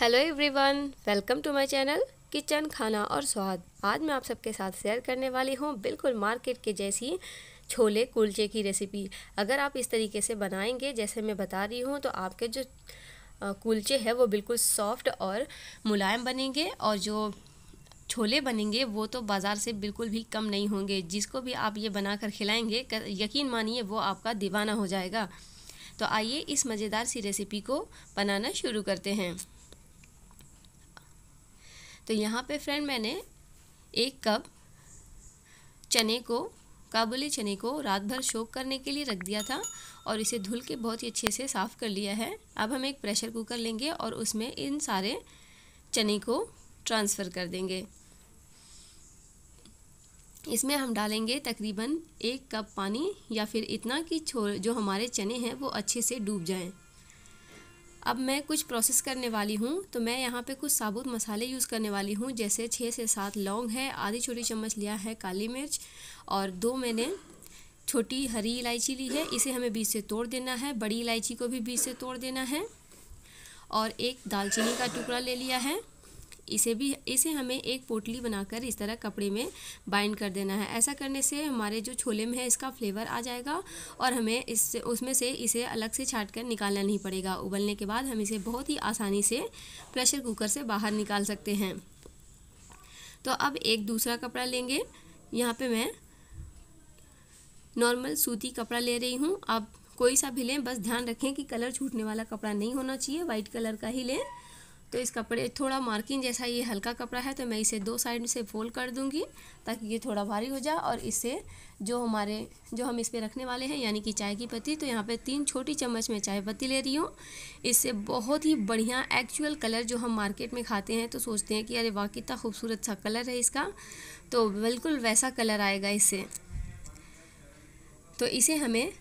hello everyone welcome to my channel kitchen खाना और स्वाद आज मैं आप सबके साथ शेयर करने वाली हूँ बिल्कुल मार्केट के जैसी छोले कुलचे की रेसिपी अगर आप इस तरीके से बनाएंगे जैसे मैं बता रही हूँ तो आपके जो कुलचे हैं वो बिल्कुल सॉफ्ट और मुलायम बनेंगे और जो छोले बनेंगे वो तो बाज़ार से बिल्कुल भी कम नहीं होंगे जिसको भी आप ये बना कर खिलाएँगे यकीन मानिए वो आपका दीवाना हो जाएगा तो आइए इस मज़ेदार सी रेसिपी को बनाना शुरू करते हैं तो यहाँ पे फ्रेंड मैंने एक कप चने को काबुली चने को रात भर शोक करने के लिए रख दिया था और इसे धुल के बहुत ही अच्छे से साफ़ कर लिया है अब हम एक प्रेशर कुकर लेंगे और उसमें इन सारे चने को ट्रांसफ़र कर देंगे इसमें हम डालेंगे तकरीबन एक कप पानी या फिर इतना कि जो हमारे चने हैं वो अच्छे से डूब जाएं अब मैं कुछ प्रोसेस करने वाली हूँ तो मैं यहाँ पे कुछ साबुत मसाले यूज़ करने वाली हूँ जैसे छः से सात लौंग है आधी छोटी चम्मच लिया है काली मिर्च और दो मैंने छोटी हरी इलायची ली है इसे हमें बीज से तोड़ देना है बड़ी इलायची को भी बीज से तोड़ देना है और एक दालचीनी का टुकड़ा ले लिया है इसे भी इसे हमें एक पोटली बनाकर इस तरह कपड़े में बाइंड कर देना है ऐसा करने से हमारे जो छोले में है इसका फ्लेवर आ जाएगा और हमें इससे उसमें से इसे अलग से छाट कर निकालना नहीं पड़ेगा उबलने के बाद हम इसे बहुत ही आसानी से प्रेशर कुकर से बाहर निकाल सकते हैं तो अब एक दूसरा कपड़ा लेंगे यहाँ पर मैं नॉर्मल सूती कपड़ा ले रही हूँ आप कोई सा भी लें बस ध्यान रखें कि कलर छूटने वाला कपड़ा नहीं होना चाहिए वाइट कलर का ही लें तो इस कपड़े थोड़ा मार्किंग जैसा ये हल्का कपड़ा है तो मैं इसे दो साइड से फोल्ड कर दूँगी ताकि ये थोड़ा भारी हो जाए और इसे जो हमारे जो हम इस पर रखने वाले हैं यानी कि चाय की पत्ती तो यहाँ पे तीन छोटी चम्मच में चाय पत्ती ले रही हूँ इससे बहुत ही बढ़िया एक्चुअल कलर जो हम मार्केट में खाते हैं तो सोचते हैं कि अरे वाह कितना खूबसूरत सा कलर है इसका तो बिल्कुल वैसा कलर आएगा इससे तो इसे हमें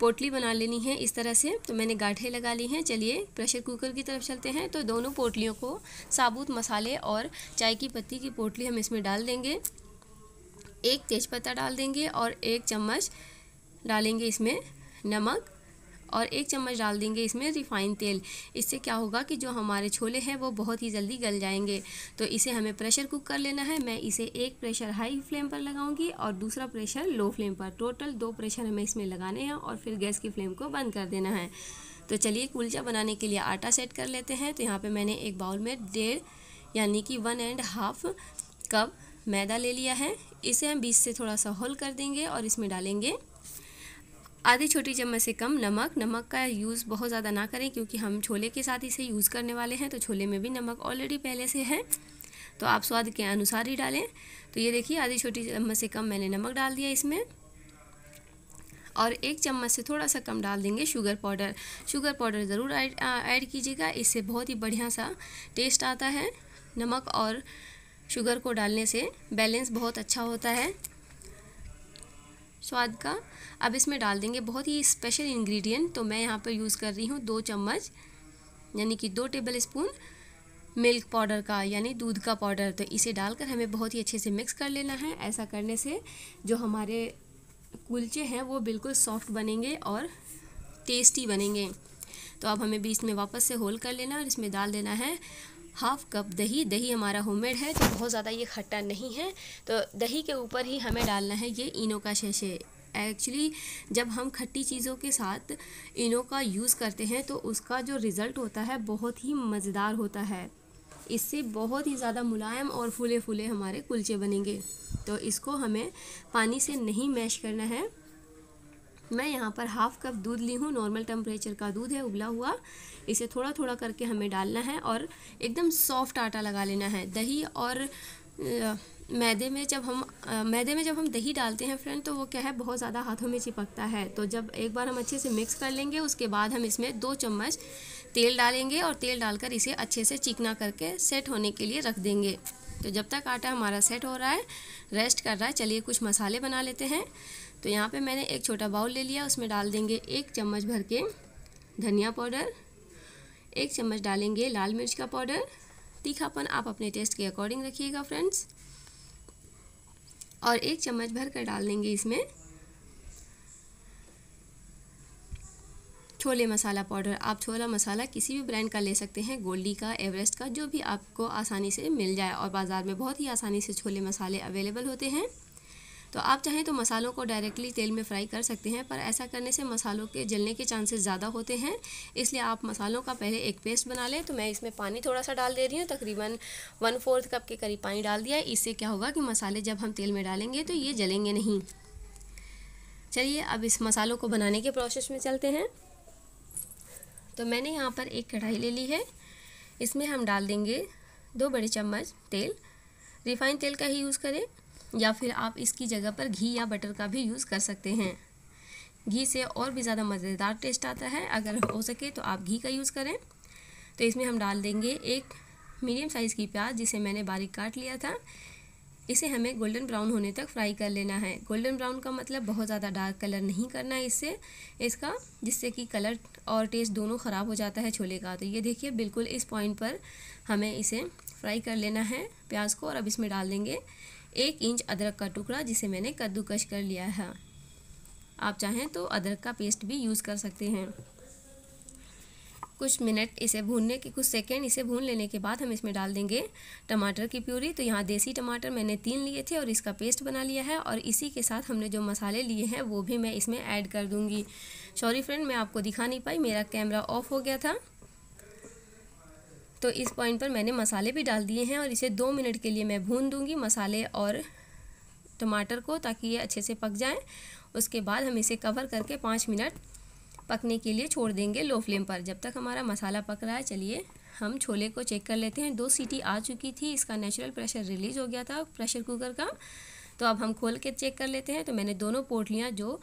पोटली बना लेनी है इस तरह से तो मैंने गाठे लगा ली हैं चलिए प्रेशर कुकर की तरफ चलते हैं तो दोनों पोटलियों को साबुत मसाले और चाय की पत्ती की पोटली हम इसमें डाल देंगे एक तेज़पत्ता डाल देंगे और एक चम्मच डालेंगे इसमें नमक और एक चम्मच डाल देंगे इसमें रिफाइन तेल इससे क्या होगा कि जो हमारे छोले हैं वो बहुत ही जल्दी गल जाएंगे तो इसे हमें प्रेशर कुक कर लेना है मैं इसे एक प्रेशर हाई फ्लेम पर लगाऊंगी और दूसरा प्रेशर लो फ्लेम पर टोटल दो प्रेशर हमें इसमें लगाने हैं और फिर गैस की फ्लेम को बंद कर देना है तो चलिए कुलचा बनाने के लिए आटा सेट कर लेते हैं तो यहाँ पर मैंने एक बाउल में डेढ़ यानी कि वन एंड हाफ कप मैदा ले लिया है इसे हम बीच से थोड़ा सा होल कर देंगे और इसमें डालेंगे आधी छोटी चम्मच से कम नमक नमक का यूज़ बहुत ज़्यादा ना करें क्योंकि हम छोले के साथ इसे यूज़ करने वाले हैं तो छोले में भी नमक ऑलरेडी पहले से है तो आप स्वाद के अनुसार ही डालें तो ये देखिए आधी छोटी चम्मच से कम मैंने नमक डाल दिया इसमें और एक चम्मच से थोड़ा सा कम डाल देंगे शुगर पाउडर शुगर पाउडर ज़रूर ऐड कीजिएगा इससे बहुत ही बढ़िया सा टेस्ट आता है नमक और शुगर को डालने से बैलेंस बहुत अच्छा होता है स्वाद का अब इसमें डाल देंगे बहुत ही स्पेशल इंग्रेडिएंट तो मैं यहाँ पर यूज़ कर रही हूँ दो चम्मच यानी कि दो टेबल स्पून मिल्क पाउडर का यानी दूध का पाउडर तो इसे डालकर हमें बहुत ही अच्छे से मिक्स कर लेना है ऐसा करने से जो हमारे कुलचे हैं वो बिल्कुल सॉफ्ट बनेंगे और टेस्टी बनेंगे तो अब हमें बीच में वापस से होल कर लेना है और इसमें डाल देना है हाफ़ कप दही दही हमारा होममेड है तो बहुत ज़्यादा ये खट्टा नहीं है तो दही के ऊपर ही हमें डालना है ये इनो का शेशे एक्चुअली जब हम खट्टी चीज़ों के साथ इनो का यूज़ करते हैं तो उसका जो रिज़ल्ट होता है बहुत ही मज़ेदार होता है इससे बहुत ही ज़्यादा मुलायम और फूले फूले हमारे कुलचे बनेंगे तो इसको हमें पानी से नहीं मैश करना है मैं यहाँ पर हाफ़ कप दूध ली हूँ नॉर्मल टेम्परेचर का दूध है उबला हुआ इसे थोड़ा थोड़ा करके हमें डालना है और एकदम सॉफ्ट आटा लगा लेना है दही और मैदे में जब हम आ, मैदे में जब हम दही डालते हैं फ्रेंड तो वो क्या है बहुत ज़्यादा हाथों में चिपकता है तो जब एक बार हम अच्छे से मिक्स कर लेंगे उसके बाद हम इसमें दो चम्मच तेल डालेंगे और तेल डालकर इसे अच्छे से चिकना करके सेट होने के लिए रख देंगे तो जब तक आटा हमारा सेट हो रहा है रेस्ट कर रहा है चलिए कुछ मसाले बना लेते हैं तो यहाँ पे मैंने एक छोटा बाउल ले लिया उसमें डाल देंगे एक चम्मच भर के धनिया पाउडर एक चम्मच डालेंगे लाल मिर्च का पाउडर तीखापन आप अपने टेस्ट के अकॉर्डिंग रखिएगा फ्रेंड्स और एक चम्मच भर कर डाल देंगे इसमें छोले मसाला पाउडर आप छोला मसाला किसी भी ब्रांड का ले सकते हैं गोल्डी का एवरेस्ट का जो भी आपको आसानी से मिल जाए और बाज़ार में बहुत ही आसानी से छोले मसाले अवेलेबल होते हैं तो आप चाहें तो मसालों को डायरेक्टली तेल में फ्राई कर सकते हैं पर ऐसा करने से मसालों के जलने के चांसेस ज़्यादा होते हैं इसलिए आप मसालों का पहले एक पेस्ट बना लें तो मैं इसमें पानी थोड़ा सा डाल दे रही हूँ तकरीबन वन फोर्थ कप के करीब पानी डाल दिया इससे क्या होगा कि मसाले जब हम तेल में डालेंगे तो ये जलेंगे नहीं चलिए अब इस मसालों को बनाने के प्रोसेस में चलते हैं तो मैंने यहाँ पर एक कढ़ाई ले ली है इसमें हम डाल देंगे दो बड़े चम्मच तेल रिफाइंड तेल का ही यूज़ करें या फिर आप इसकी जगह पर घी या बटर का भी यूज़ कर सकते हैं घी से और भी ज़्यादा मज़ेदार टेस्ट आता है अगर हो सके तो आप घी का यूज़ करें तो इसमें हम डाल देंगे एक मीडियम साइज़ की प्याज जिसे मैंने बारीक काट लिया था इसे हमें गोल्डन ब्राउन होने तक फ्राई कर लेना है गोल्डन ब्राउन का मतलब बहुत ज़्यादा डार्क कलर नहीं करना है इससे इसका जिससे कि कलर और टेस्ट दोनों ख़राब हो जाता है छोले का तो ये देखिए बिल्कुल इस पॉइंट पर हमें इसे फ्राई कर लेना है प्याज को और अब इसमें डाल देंगे एक इंच अदरक का टुकड़ा जिसे मैंने कद्दूकश कर लिया है आप चाहें तो अदरक का पेस्ट भी यूज़ कर सकते हैं कुछ मिनट इसे भूनने के कुछ सेकेंड इसे भून लेने के बाद हम इसमें डाल देंगे टमाटर की प्यूरी तो यहाँ देसी टमाटर मैंने तीन लिए थे और इसका पेस्ट बना लिया है और इसी के साथ हमने जो मसाले लिए हैं वो भी मैं इसमें ऐड कर दूँगी सॉरी फ्रेंड मैं आपको दिखा नहीं पाई मेरा कैमरा ऑफ हो गया था तो इस पॉइंट पर मैंने मसाले भी डाल दिए हैं और इसे दो मिनट के लिए मैं भून दूँगी मसाले और टमाटर को ताकि ये अच्छे से पक जाएँ उसके बाद हम इसे कवर करके पाँच मिनट पकने के लिए छोड़ देंगे लो फ्लेम पर जब तक हमारा मसाला पक रहा है चलिए हम छोले को चेक कर लेते हैं दो सीटी आ चुकी थी इसका नेचुरल प्रेशर रिलीज़ हो गया था प्रेशर कुकर का तो अब हम खोल के चेक कर लेते हैं तो मैंने दोनों पोटलियाँ जो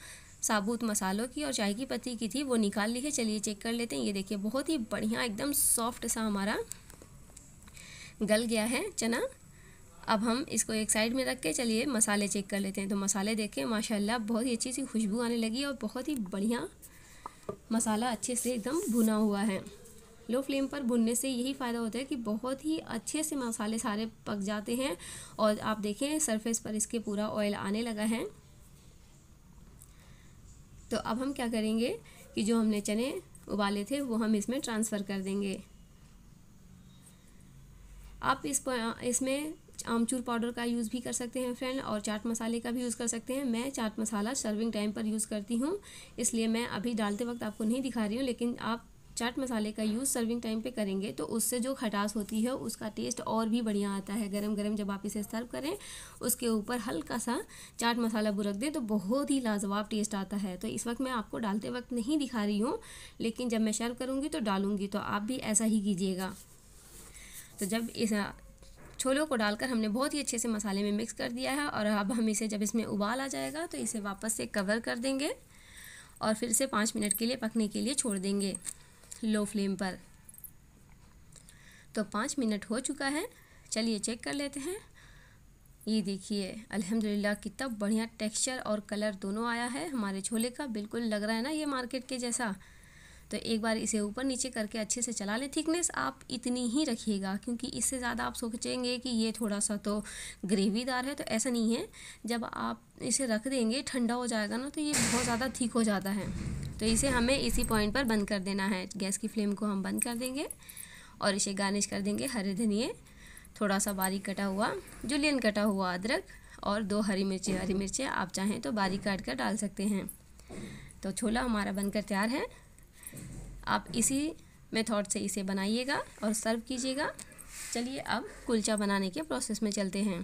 साबुत मसालों की और चाय की पत्ती की थी वो निकाल ली है चलिए चेक कर लेते हैं ये देखिए बहुत ही बढ़िया एकदम सॉफ्ट सा हमारा गल गया है चना अब हम इसको एक साइड में रख के चलिए मसाले चेक कर लेते हैं तो मसाले देखें माशाल्लाह बहुत ही अच्छी सी खुशबू आने लगी और बहुत ही बढ़िया मसाला अच्छे से एकदम भुना हुआ है लो फ्लेम पर भुनने से यही फ़ायदा होता है कि बहुत ही अच्छे से मसाले सारे पक जाते हैं और आप देखें सरफेस पर इसके पूरा ऑयल आने लगा है तो अब हम क्या करेंगे कि जो हमने चने उबाले थे वो हम इसमें ट्रांसफ़र कर देंगे आप इस इसमें आमचूर पाउडर का यूज़ भी कर सकते हैं फ्रेंड और चाट मसाले का भी यूज़ कर सकते हैं मैं चाट मसाला सर्विंग टाइम पर यूज़ करती हूँ इसलिए मैं अभी डालते वक्त आपको नहीं दिखा रही हूँ लेकिन आप चाट मसाले का यूज़ सर्विंग टाइम पे करेंगे तो उससे जो खटास होती है उसका टेस्ट और भी बढ़िया आता है गरम गरम जब आप इसे सर्व करें उसके ऊपर हल्का सा चाट मसाला बुरक दें तो बहुत ही लाजवाब टेस्ट आता है तो इस वक्त मैं आपको डालते वक्त नहीं दिखा रही हूँ लेकिन जब मैं सर्व करूँगी तो डालूँगी तो आप भी ऐसा ही कीजिएगा तो जब इस छोलों को डालकर हमने बहुत ही अच्छे से मसाले में मिक्स कर दिया है और अब हम इसे जब इसमें उबाल आ जाएगा तो इसे वापस से कवर कर देंगे और फिर से पाँच मिनट के लिए पकने के लिए छोड़ देंगे लो फ्लेम पर तो पाँच मिनट हो चुका है चलिए चेक कर लेते हैं ये देखिए अल्हम्दुलिल्लाह कितना बढ़िया टेक्सचर और कलर दोनों आया है हमारे छोले का बिल्कुल लग रहा है ना ये मार्केट के जैसा तो एक बार इसे ऊपर नीचे करके अच्छे से चला लें थिकनेस आप इतनी ही रखिएगा क्योंकि इससे ज़्यादा आप सोचेंगे कि ये थोड़ा सा तो ग्रेवीदार है तो ऐसा नहीं है जब आप इसे रख देंगे ठंडा हो जाएगा ना तो ये बहुत ज़्यादा थिक हो जाता है तो इसे हमें इसी पॉइंट पर बंद कर देना है गैस की फ्लेम को हम बंद कर देंगे और इसे गार्निश कर देंगे हरे धनिए थोड़ा सा बारीक कटा हुआ जुलियन कटा हुआ अदरक और दो हरी मिर्ची हरी मिर्चें आप चाहें तो बारीक काट कर डाल सकते हैं तो छोला हमारा बनकर तैयार है आप इसी मेथड से इसे बनाइएगा और सर्व कीजिएगा चलिए अब कुलचा बनाने के प्रोसेस में चलते हैं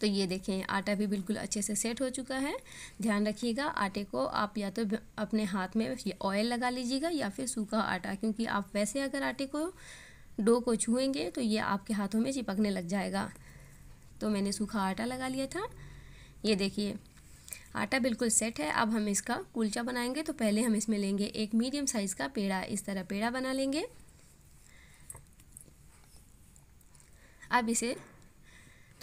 तो ये देखें आटा भी बिल्कुल अच्छे से सेट हो चुका है ध्यान रखिएगा आटे को आप या तो अपने हाथ में ऑयल लगा लीजिएगा या फिर सूखा आटा क्योंकि आप वैसे अगर आटे को डो को छुएंगे तो ये आपके हाथों में चिपकने लग जाएगा तो मैंने सूखा आटा लगा लिया था ये देखिए आटा बिल्कुल सेट है अब हम इसका कुलचा बनाएंगे तो पहले हम इसमें लेंगे एक मीडियम साइज़ का पेड़ा इस तरह पेड़ा बना लेंगे अब इसे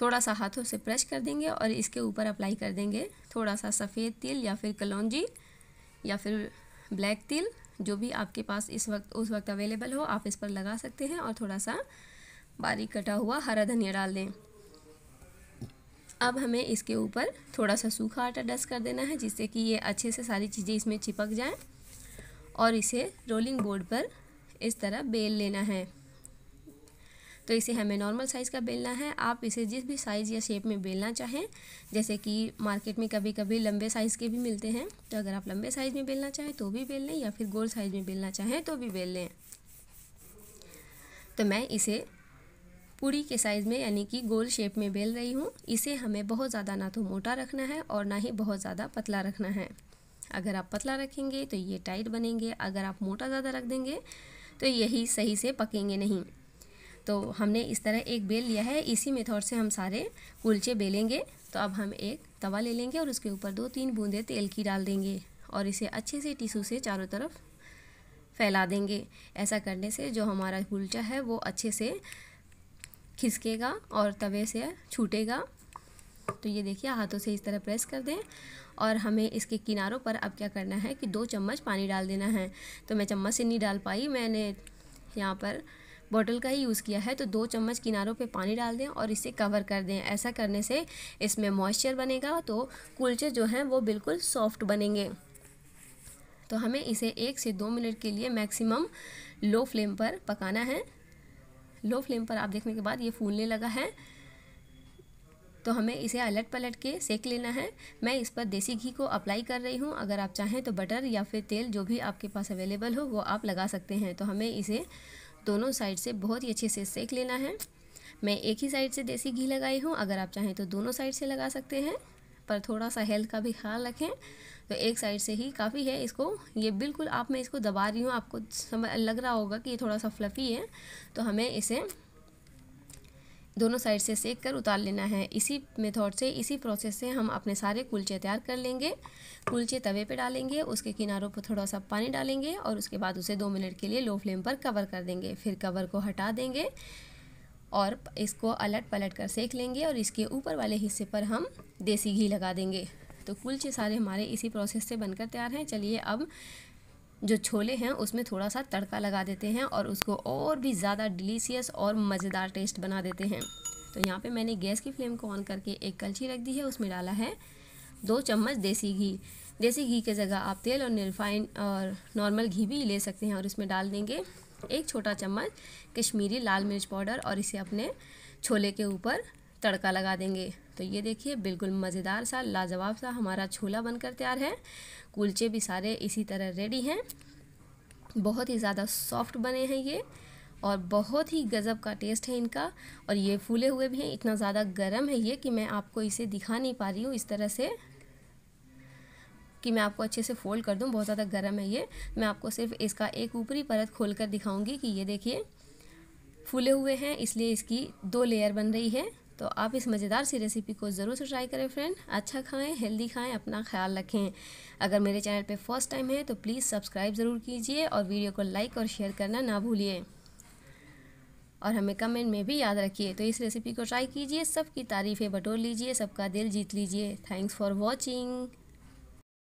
थोड़ा सा हाथों से प्रेस कर देंगे और इसके ऊपर अप्लाई कर देंगे थोड़ा सा सफ़ेद तिल या फिर कलौजी या फिर ब्लैक तिल जो भी आपके पास इस वक्त उस वक्त अवेलेबल हो आप इस पर लगा सकते हैं और थोड़ा सा बारीक कटा हुआ हरा धनिया डाल दें अब हमें इसके ऊपर थोड़ा सा सूखा आटा डस्ट कर देना है जिससे कि ये अच्छे से सारी चीज़ें इसमें चिपक जाएं और इसे रोलिंग बोर्ड पर इस तरह बेल लेना है तो इसे हमें नॉर्मल साइज़ का बेलना है आप इसे जिस भी साइज़ या शेप में बेलना चाहें जैसे कि मार्केट में कभी कभी लंबे साइज़ के भी मिलते हैं तो अगर आप लंबे साइज़ में बेलना चाहें तो भी बेल लें या फिर गोल साइज़ में बेलना चाहें तो भी बेल लें तो मैं इसे पूरी के साइज़ में यानी कि गोल शेप में बेल रही हूँ इसे हमें बहुत ज़्यादा ना तो मोटा रखना है और ना ही बहुत ज़्यादा पतला रखना है अगर आप पतला रखेंगे तो ये टाइट बनेंगे अगर आप मोटा ज़्यादा रख देंगे तो यही सही से पकेंगे नहीं तो हमने इस तरह एक बेल लिया है इसी मेथड से हम सारे कुलचे बेलेंगे तो अब हम एक तवा ले लेंगे और उसके ऊपर दो तीन बूंदे तेल की डाल देंगे और इसे अच्छे से टिशू से चारों तरफ फैला देंगे ऐसा करने से जो हमारा कुलचा है वो अच्छे से खिसकेगा और तवे से छूटेगा तो ये देखिए हाथों से इस तरह प्रेस कर दें और हमें इसके किनारों पर अब क्या करना है कि दो चम्मच पानी डाल देना है तो मैं चम्मच से नहीं डाल पाई मैंने यहाँ पर बॉटल का ही यूज़ किया है तो दो चम्मच किनारों पे पानी डाल दें और इसे कवर कर दें ऐसा करने से इसमें मॉइस्चर बनेगा तो कुलचे जो हैं वो बिल्कुल सॉफ्ट बनेंगे तो हमें इसे एक से दो मिनट के लिए मैक्सिमम लो फ्लेम पर पकाना है लो फ्लेम पर आप देखने के बाद ये फूलने लगा है तो हमें इसे अलट पलट के सेक लेना है मैं इस पर देसी घी को अप्लाई कर रही हूँ अगर आप चाहें तो बटर या फिर तेल जो भी आपके पास अवेलेबल हो वो आप लगा सकते हैं तो हमें इसे दोनों साइड से बहुत ही अच्छे से सेक लेना है मैं एक ही साइड से देसी घी लगाई हूँ अगर आप चाहें तो दोनों साइड से लगा सकते हैं पर थोड़ा सा हेल्थ का भी ख्याल रखें तो एक साइड से ही काफ़ी है इसको ये बिल्कुल आप मैं इसको दबा रही हूँ आपको समझ लग रहा होगा कि ये थोड़ा सा फ्लफ़ी है तो हमें इसे दोनों साइड से सेक कर उतार लेना है इसी मेथड से इसी प्रोसेस से हम अपने सारे कुलचे तैयार कर लेंगे कुलचे तवे पे डालेंगे उसके किनारों पर थोड़ा सा पानी डालेंगे और उसके बाद उसे दो मिनट के लिए लो फ्लेम पर कवर कर देंगे फिर कवर को हटा देंगे और इसको अलट पलट कर सेक लेंगे और इसके ऊपर वाले हिस्से पर हम देसी घी लगा देंगे तो कुलचे सारे हमारे इसी प्रोसेस से बनकर तैयार हैं चलिए अब जो छोले हैं उसमें थोड़ा सा तड़का लगा देते हैं और उसको और भी ज़्यादा डिलीशियस और मज़ेदार टेस्ट बना देते हैं तो यहाँ पे मैंने गैस की फ्लेम को ऑन करके एक कलछी रख दी है उसमें डाला है दो चम्मच देसी घी देसी घी के जगह आप तेल और रिफाइंड और नॉर्मल घी भी ले सकते हैं और इसमें डाल देंगे एक छोटा चम्मच कश्मीरी लाल मिर्च पाउडर और इसे अपने छोले के ऊपर तड़का लगा देंगे तो ये देखिए बिल्कुल मज़ेदार सा लाजवाब सा हमारा छोला बनकर तैयार है कुलचे भी सारे इसी तरह रेडी हैं बहुत ही ज़्यादा सॉफ्ट बने हैं ये और बहुत ही गज़ब का टेस्ट है इनका और ये फूले हुए भी हैं इतना ज़्यादा गर्म है ये कि मैं आपको इसे दिखा नहीं पा रही हूँ इस तरह से कि मैं आपको अच्छे से फोल्ड कर दूँ बहुत ज़्यादा गर्म है ये मैं आपको सिर्फ इसका एक ऊपरी परत खोल कर दिखाऊँगी कि ये देखिए फूले हुए हैं इसलिए इसकी दो लेयर बन रही है तो आप इस मज़ेदार सी रेसिपी को ज़रूर से ट्राई करें फ्रेंड अच्छा खाएं हेल्दी खाएं अपना ख्याल रखें अगर मेरे चैनल पे फर्स्ट टाइम है तो प्लीज़ सब्सक्राइब ज़रूर कीजिए और वीडियो को लाइक और शेयर करना ना भूलिए और हमें कमेंट में भी याद रखिए तो इस रेसिपी को ट्राई कीजिए सबकी तारीफ़ें बटोर लीजिए सबका दिल जीत लीजिए थैंक्स फॉर वॉचिंग